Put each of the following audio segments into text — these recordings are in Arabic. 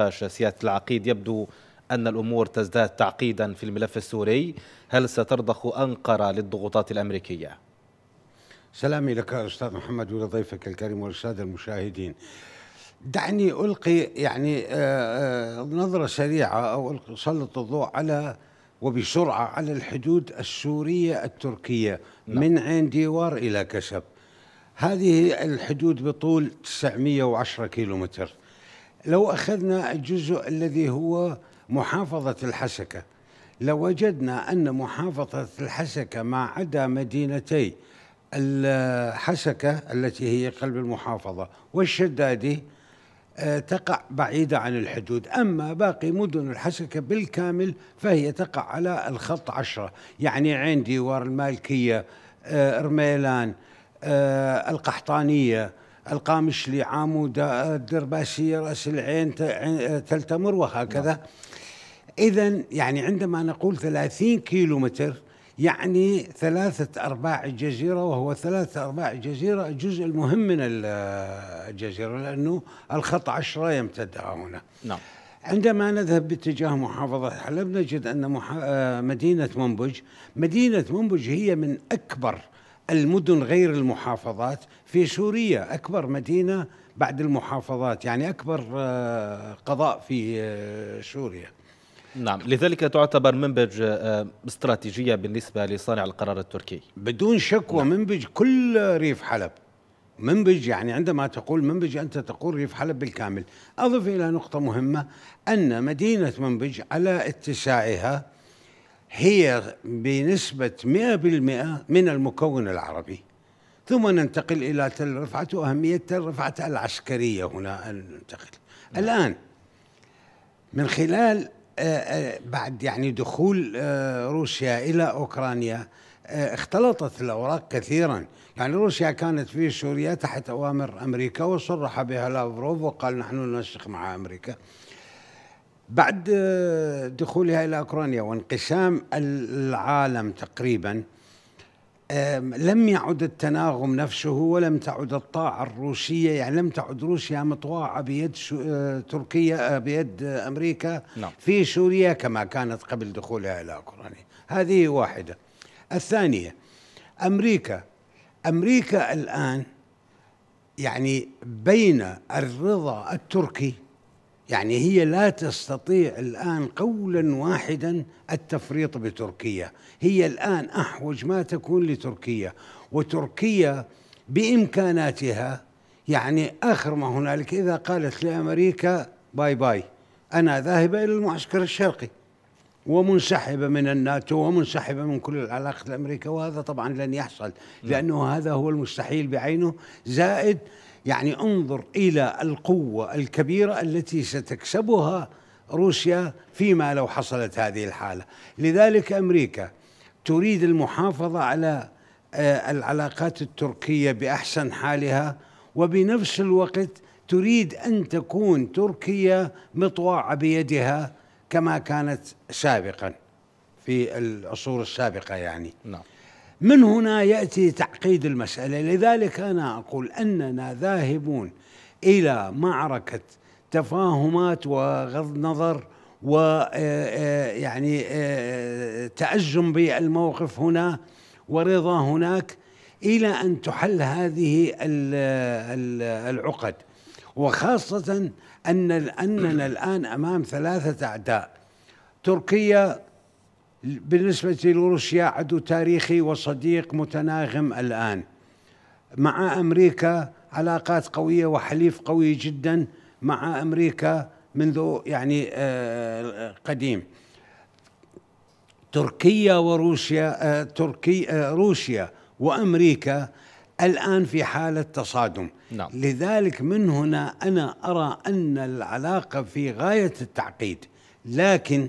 النقاش سياده العقيد يبدو أن الأمور تزداد تعقيدا في الملف السوري هل سترضخ أنقرة للضغوطات الأمريكية؟ سلامي لك أستاذ محمد ولضيفك الكريم والسادة المشاهدين دعني ألقي يعني آه، آه، نظرة سريعة أو أسلط الضوء على وبسرعة على الحدود السورية التركية نعم. من عين ديوار إلى كشب هذه الحدود بطول 910 كيلومتر لو أخذنا الجزء الذي هو محافظة الحسكة لوجدنا أن محافظة الحسكة ما عدا مدينتي الحسكة التي هي قلب المحافظة والشدادي آه، تقع بعيدة عن الحدود أما باقي مدن الحسكة بالكامل فهي تقع على الخط عشرة يعني عين ديوار المالكية آه، رميلان آه، القحطانية القامشلي عامود الدرباسيه راس العين تل تمر وهكذا اذا يعني عندما نقول 30 كيلو متر يعني ثلاثة أرباع الجزيرة وهو ثلاثة أرباع الجزيرة الجزء المهم من الجزيرة لأنه الخط عشرة يمتد هنا نعم عندما نذهب باتجاه محافظة حلب نجد أن آه، مدينة منبج مدينة منبج هي من أكبر المدن غير المحافظات في سوريا أكبر مدينة بعد المحافظات يعني أكبر آه، قضاء في آه، سوريا نعم لذلك تعتبر منبج آه، استراتيجية بالنسبة لصانع القرار التركي بدون شك ومنبج نعم. كل ريف حلب منبج يعني عندما تقول منبج أنت تقول ريف حلب بالكامل أضف إلى نقطة مهمة أن مدينة منبج على اتساعها هي بنسبة 100% من المكون العربي ثم ننتقل إلى تل رفعت وأهمية تل رفعت العسكرية هنا ننتقل نعم. الآن من خلال آه، آه، بعد يعني دخول آه، روسيا إلى أوكرانيا اختلطت الأوراق كثيرا يعني روسيا كانت في سوريا تحت أوامر أمريكا وصرح بها لافروف وقال نحن ننسق مع أمريكا بعد آه، دخولها الى اوكرانيا وانقسام العالم تقريبا لم يعد التناغم نفسه ولم تعد الطاعه الروسيه يعني لم تعد روسيا مطواعه بيد آه، تركيا آه، بيد امريكا نعم. في سوريا كما كانت قبل دخولها الى اوكرانيا هذه واحده الثانيه امريكا امريكا الان يعني بين الرضا التركي يعني هي لا تستطيع الآن قولا واحدا التفريط بتركيا هي الآن أحوج ما تكون لتركيا وتركيا بإمكاناتها يعني آخر ما هنالك إذا قالت لأمريكا باي باي أنا ذاهبة إلى المعسكر الشرقي ومنسحبة من الناتو ومنسحبة من كل العلاقات الأمريكية وهذا طبعا لن يحصل نعم. لأنه هذا هو المستحيل بعينه زائد يعني انظر إلى القوة الكبيرة التي ستكسبها روسيا فيما لو حصلت هذه الحالة لذلك أمريكا تريد المحافظة على آه، العلاقات التركية بأحسن حالها وبنفس الوقت تريد أن تكون تركيا مطوعة بيدها كما كانت سابقا في العصور السابقة يعني نعم من هنا يأتي تعقيد المسألة لذلك أنا أقول أننا ذاهبون إلى معركة تفاهمات وغض نظر ويعني آه، آه، آه، تأزم بالموقف هنا ورضا هناك إلى أن تحل هذه العقد وخاصة أن أننا الآن أمام ثلاثة أعداء تركيا بالنسبة لروسيا عدو تاريخي وصديق متناغم الآن مع أمريكا علاقات قوية وحليف قوي جدا مع أمريكا منذ يعني آه، قديم تركيا وروسيا آه، تركيا آه، روسيا وأمريكا الآن في حالة تصادم نعم. لذلك من هنا أنا أرى أن العلاقة في غاية التعقيد لكن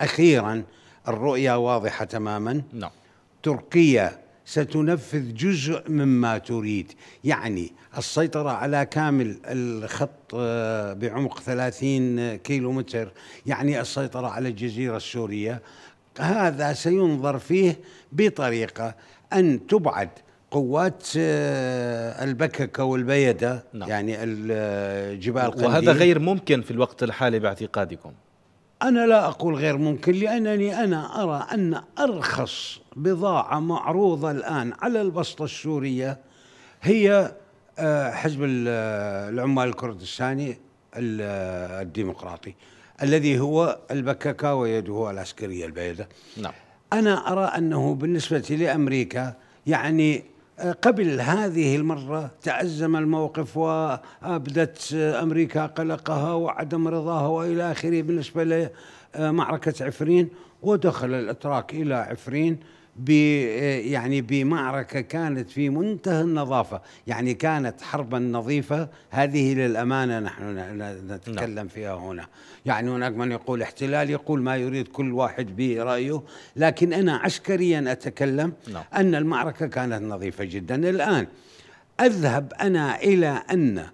أخيرا الرؤية واضحة تماما نعم. تركيا ستنفذ جزء مما تريد يعني السيطرة على كامل الخط آه، بعمق 30 كيلومتر يعني السيطرة على الجزيرة السورية هذا سينظر فيه بطريقة أن تبعد قوات آه، البككة والبيدة نعم. يعني الجبال آه، قنديل وهذا غير ممكن في الوقت الحالي باعتقادكم أنا لا أقول غير ممكن لأنني أنا أرى أن أرخص بضاعة معروضة الآن على البسطة السورية هي آه، حزب العمال الكردستاني الديمقراطي الذي هو البككة ويده العسكرية البيده نعم. أنا أرى أنه بالنسبة لأمريكا يعني قبل هذه المرة تعزم الموقف وأبدت أمريكا قلقها وعدم رضاها وإلى آخره بالنسبة لمعركة عفرين ودخل الأتراك إلى عفرين ب يعني بمعركه كانت في منتهى النظافه، يعني كانت حربا نظيفه هذه للامانه نحن نتكلم نعم. فيها هنا، يعني هناك من يقول احتلال يقول ما يريد كل واحد برايه، لكن انا عسكريا اتكلم نعم. ان المعركه كانت نظيفه جدا، الان اذهب انا الى ان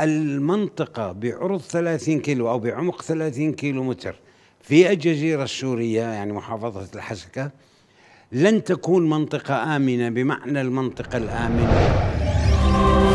المنطقه بعرض 30 كيلو او بعمق 30 كيلو متر في الجزيره السوريه يعني محافظه الحسكه لن تكون منطقة آمنة بمعنى المنطقة الآمنة